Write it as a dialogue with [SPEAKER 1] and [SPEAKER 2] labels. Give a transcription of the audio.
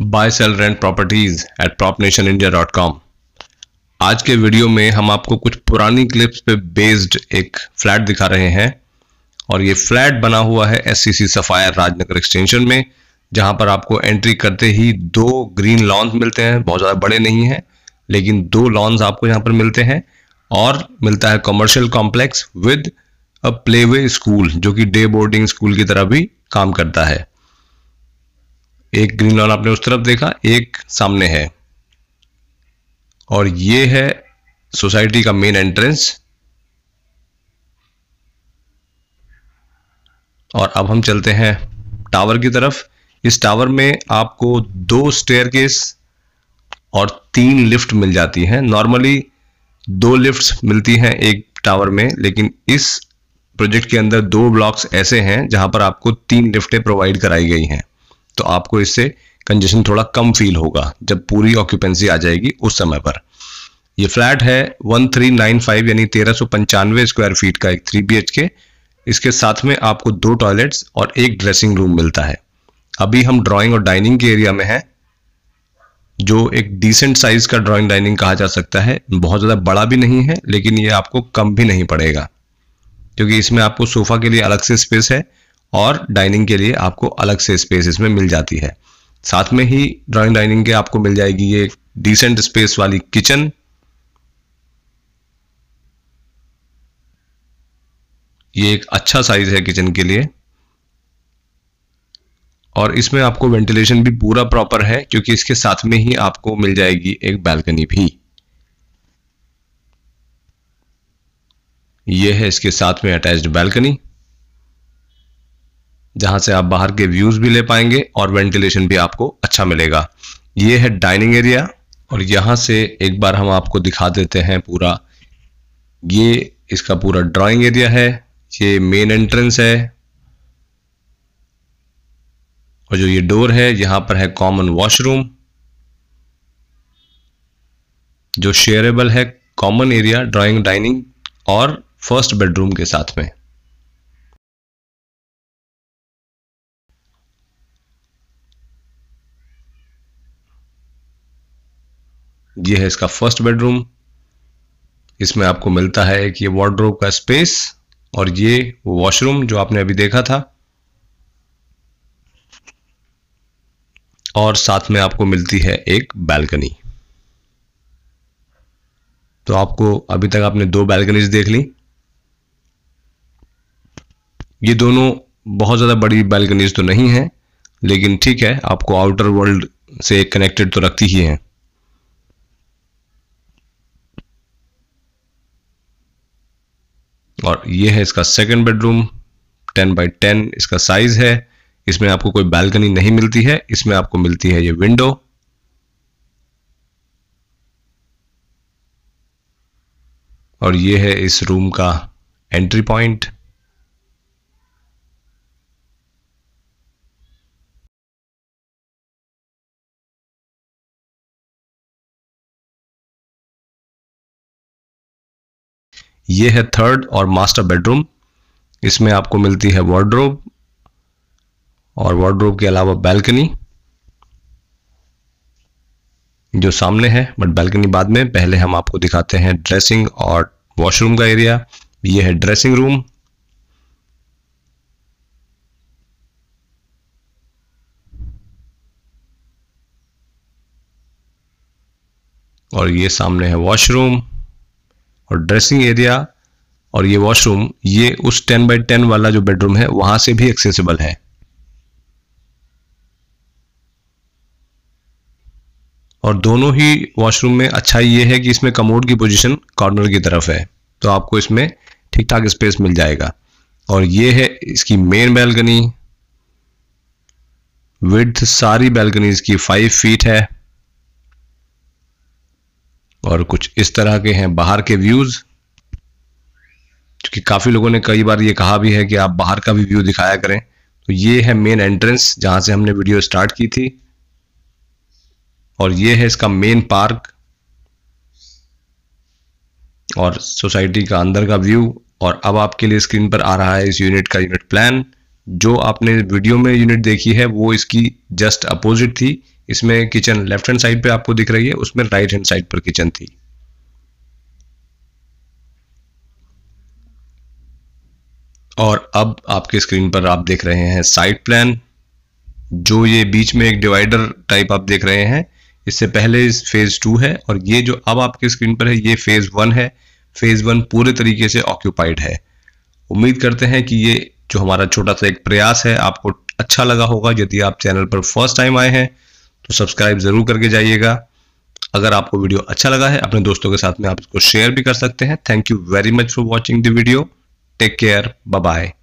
[SPEAKER 1] bye sell rent properties at prop nation India dot com आज के video में हम आपको कुछ पुरानी क्लिप्स पे बेस्ड एक फ्लैट दिखा रहे हैं और ये फ्लैट बना हुआ है S C sapphire Rajnagar extension में जहां पर आपको एंट्री करते ही दो ग्रीन लॉन्स मिलते हैं बहुत ज़्यादा बड़े नहीं हैं लेकिन दो लॉन्स आपको यहाँ पर मिलते हैं और मिलता है commercial complex with a playway school जो कि डे बोर्डिंग स्कूल की तरह भी काम करता है एक ग्रीन लॉन आपने उस तरफ देखा एक सामने है और ये है सोसाइटी का मेन एंट्रेंस और अब हम चलते हैं टावर की तरफ इस टावर में आपको दो केस और तीन लिफ्ट मिल जाती हैं नॉर्मली दो लिफ्ट्स मिलती हैं एक टावर में लेकिन इस प्रोजेक्ट के अंदर दो ब्लॉक्स ऐसे हैं जहां पर आपको तीन लिफ्टें प्रोवाइड कराई गई हैं तो आपको इससे कंजेशन थोड़ा कम फील होगा जब पूरी ऑक्यूपेंसी आ जाएगी उस समय पर ये फ्लैट है 1395 यानी तेरह स्क्वायर फीट का एक थ्री बी के इसके साथ में आपको दो टॉयलेट्स और एक ड्रेसिंग रूम मिलता है अभी हम ड्राइंग और डाइनिंग के एरिया में हैं जो एक डिसेंट साइज का ड्राइंग डाइनिंग कहा जा सकता है बहुत ज़्यादा बड़ा भी नहीं है लेकिन ये आपको कम भी नहीं पड़ेगा क्योंकि इसमें आपको सोफ़ा के लिए अलग से स्पेस है और डाइनिंग के लिए आपको अलग से स्पेस इसमें मिल जाती है साथ में ही ड्राइंग डाइनिंग के आपको मिल जाएगी ये डिसेंट स्पेस वाली किचन ये एक अच्छा साइज है किचन के लिए और इसमें आपको वेंटिलेशन भी पूरा प्रॉपर है क्योंकि इसके साथ में ही आपको मिल जाएगी एक बैल्कनी भी यह है इसके साथ में अटैच्ड बैल्कनी जहां से आप बाहर के व्यूज भी ले पाएंगे और वेंटिलेशन भी आपको अच्छा मिलेगा ये है डाइनिंग एरिया और यहां से एक बार हम आपको दिखा देते हैं पूरा ये इसका पूरा ड्राइंग एरिया है ये मेन एंट्रेंस है और जो ये डोर है यहां पर है कॉमन वॉशरूम जो शेयरेबल है कॉमन एरिया ड्राइंग डाइनिंग और फर्स्ट बेडरूम के साथ में ये है इसका फर्स्ट बेडरूम इसमें आपको मिलता है एक ये वार्ड्रोब का स्पेस और ये वॉशरूम जो आपने अभी देखा था और साथ में आपको मिलती है एक बैल्कनी तो आपको अभी तक आपने दो बैल्कनीज देख ली ये दोनों बहुत ज़्यादा बड़ी बैल्कनीज तो नहीं है लेकिन ठीक है आपको आउटर वर्ल्ड से कनेक्टेड तो रखती ही हैं और ये है इसका second bedroom ten by ten इसका साइज है इसमें आपको कोई बालकनी नहीं मिलती है इसमें आपको मिलती है ये विंडो और ये है इस रूम का एंट्री पॉइंट ये है थर्ड और मास्टर बेडरूम इसमें आपको मिलती है वार्ड्रोब और वार्ड्रोब के अलावा बैल्कनी जो सामने है बट बैल्कनी बाद में पहले हम आपको दिखाते हैं ड्रेसिंग और वॉशरूम का एरिया ये है ड्रेसिंग रूम और ये सामने है वॉशरूम और ड्रेसिंग एरिया और ये वॉशरूम ये उस टेन बाई टेन वाला जो बेडरूम है वहां से भी एक्सेसिबल है और दोनों ही वॉशरूम में अच्छा ये है कि इसमें कमोड की पोजीशन कॉर्नर की तरफ है तो आपको इसमें ठीक ठाक स्पेस मिल जाएगा और ये है इसकी मेन बैल्कनी विथ सारी बैल्कनीज की फाइव फीट है और कुछ इस तरह के हैं बाहर के व्यूज़ क्योंकि काफ़ी लोगों ने कई बार ये कहा भी है कि आप बाहर का भी व्यू दिखाया करें तो ये है मेन एंट्रेंस जहां से हमने वीडियो स्टार्ट की थी और ये है इसका मेन पार्क और सोसाइटी का अंदर का व्यू और अब आपके लिए स्क्रीन पर आ रहा है इस यूनिट का यूनिट प्लान जो आपने वीडियो में यूनिट देखी है वो इसकी जस्ट अपोजिट थी इसमें किचन लेफ्ट हैंड साइड पे आपको दिख रही है उसमें राइट हैंड साइड पर किचन थी और अब आपके स्क्रीन पर आप देख रहे हैं साइड प्लान जो ये बीच में एक डिवाइडर टाइप आप देख रहे हैं इससे पहले इस फेज टू है और ये जो अब आपके स्क्रीन पर है ये फेज वन है फेज वन पूरे तरीके से ऑक्यूपाइड है उम्मीद करते हैं कि ये जो हमारा छोटा सा एक प्रयास है आपको अच्छा लगा होगा यदि आप चैनल पर फर्स्ट टाइम आए हैं तो सब्सक्राइब ज़रूर करके जाइएगा अगर आपको वीडियो अच्छा लगा है अपने दोस्तों के साथ में आप इसको शेयर भी कर सकते हैं thank you very much for watching the video take care bye